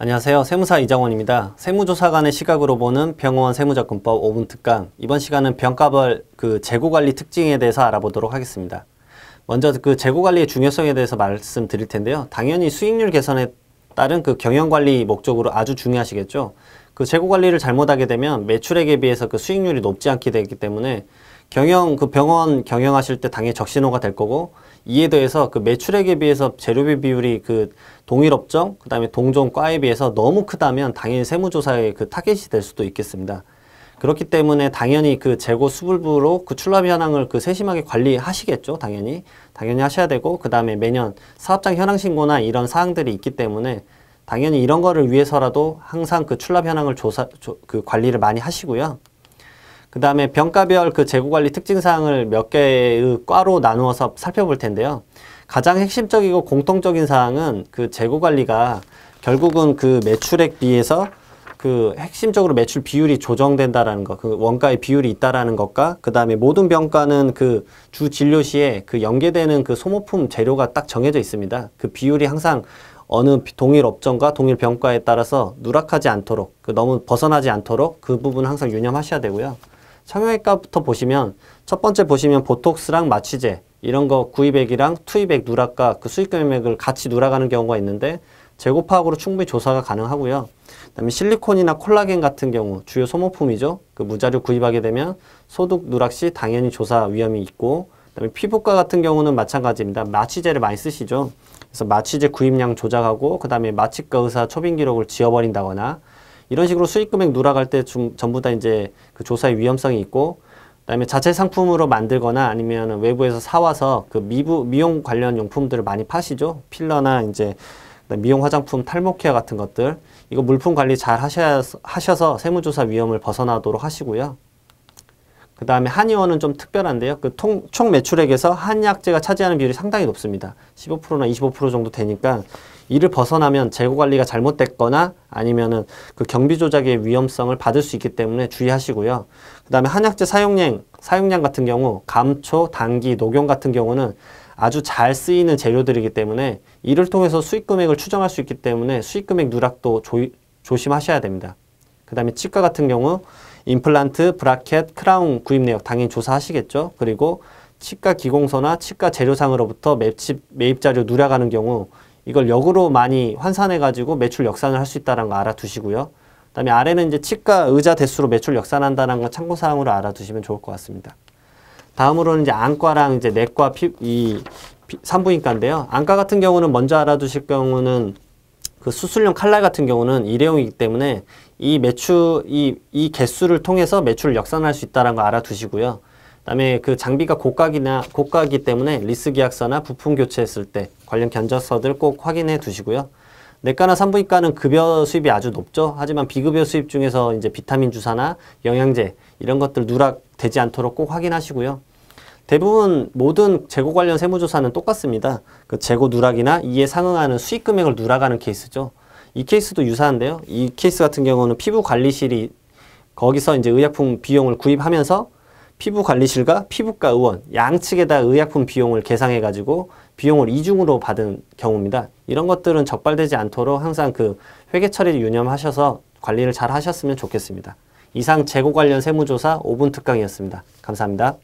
안녕하세요. 세무사 이장원입니다. 세무조사관의 시각으로 보는 병원 세무자금법 5분 특강. 이번 시간은 병가별 그 재고관리 특징에 대해서 알아보도록 하겠습니다. 먼저 그 재고관리의 중요성에 대해서 말씀드릴 텐데요. 당연히 수익률 개선에 따른 그 경영관리 목적으로 아주 중요하시겠죠. 그 재고관리를 잘못하게 되면 매출액에 비해서 그 수익률이 높지 않게 되기 때문에 경영 그 병원 경영하실 때 당연히 적신호가 될 거고 이에 대해서그 매출액에 비해서 재료비 비율이 그 동일 업종 그다음에 동종 과에 비해서 너무 크다면 당연히 세무조사의 그 타겟이 될 수도 있겠습니다. 그렇기 때문에 당연히 그 재고 수불부로 그 출납 현황을 그 세심하게 관리하시겠죠. 당연히 당연히 하셔야 되고 그 다음에 매년 사업장 현황 신고나 이런 사항들이 있기 때문에 당연히 이런 거를 위해서라도 항상 그 출납 현황을 조사 조, 그 관리를 많이 하시고요. 그 다음에 병가별 그 재고관리 특징사항을 몇 개의 과로 나누어서 살펴볼 텐데요. 가장 핵심적이고 공통적인 사항은 그 재고관리가 결국은 그 매출액 비해서 그 핵심적으로 매출 비율이 조정된다라는 것, 그 원가의 비율이 있다라는 것과 그 다음에 모든 병가는 그 주 진료 시에 그 연계되는 그 소모품 재료가 딱 정해져 있습니다. 그 비율이 항상 어느 동일 업종과 동일 병과에 따라서 누락하지 않도록 그 너무 벗어나지 않도록 그 부분 항상 유념하셔야 되고요. 참여액값부터 보시면 첫 번째 보시면 보톡스랑 마취제 이런 거 구입액이랑 투입액 누락과 그 수익금액을 같이 누락하는 경우가 있는데 재고 파악으로 충분히 조사가 가능하고요. 그다음에 실리콘이나 콜라겐 같은 경우 주요 소모품이죠. 그 무자료 구입하게 되면 소득 누락 시 당연히 조사 위험이 있고 그다음에 피부과 같은 경우는 마찬가지입니다. 마취제를 많이 쓰시죠. 그래서 마취제 구입량 조작하고 그다음에 마취과 의사 초빙 기록을 지워버린다거나 이런 식으로 수익 금액 누락할 때 중, 전부 다 이제 그 조사의 위험성이 있고 그다음에 자체 상품으로 만들거나 아니면 외부에서 사와서 그 미부 미용 관련 용품들을 많이 파시죠 필러나 이제 미용 화장품 탈모 케어 같은 것들 이거 물품 관리 잘 하셔야, 하셔서 세무조사 위험을 벗어나도록 하시고요 그 다음에 한의원은 좀 특별한데요 그총 매출액에서 한약재가 차지하는 비율이 상당히 높습니다 15%나 25% 정도 되니까 이를 벗어나면 재고 관리가 잘못됐거나 아니면은 그 경비 조작의 위험성을 받을 수 있기 때문에 주의하시고요. 그다음에 한약재 사용량 사용량 같은 경우 감초, 당기, 녹용 같은 경우는 아주 잘 쓰이는 재료들이기 때문에 이를 통해서 수익 금액을 추정할 수 있기 때문에 수익 금액 누락도 조, 조심하셔야 됩니다. 그다음에 치과 같은 경우 임플란트, 브라켓, 크라운 구입 내역 당연히 조사하시겠죠. 그리고 치과 기공서나 치과 재료상으로부터 매입, 매입 자료 누락하는 경우 이걸 역으로 많이 환산해가지고 매출 역산을 할 수 있다는 거 알아두시고요. 그 다음에 아래는 이제 치과 의자 대수로 매출 역산한다는 건 참고사항으로 알아두시면 좋을 것 같습니다. 다음으로는 이제 안과랑 이제 내과 피, 이 피, 산부인과인데요. 안과 같은 경우는 먼저 알아두실 경우는 그 수술용 칼날 같은 경우는 일회용이기 때문에 이 매출, 이, 이 개수를 통해서 매출을 역산할 수 있다는 거 알아두시고요. 그다음에 그 장비가 고가기나 고가기 때문에 리스 계약서나 부품 교체했을 때 관련 견적서들 꼭 확인해 두시고요. 내과나 산부인과는 급여 수입이 아주 높죠. 하지만 비급여 수입 중에서 이제 비타민 주사나 영양제 이런 것들 누락되지 않도록 꼭 확인하시고요. 대부분 모든 재고 관련 세무조사는 똑같습니다. 그 재고 누락이나 이에 상응하는 수익 금액을 누락하는 케이스죠. 이 케이스도 유사한데요. 이 케이스 같은 경우는 피부 관리실이 거기서 이제 의약품 비용을 구입하면서 피부관리실과 피부과 의원 양측에다 의약품 비용을 계상해 가지고 비용을 이중으로 받은 경우입니다. 이런 것들은 적발되지 않도록 항상 그 회계 처리를 유념하셔서 관리를 잘 하셨으면 좋겠습니다. 이상 재고 관련 세무조사 5분 특강이었습니다. 감사합니다.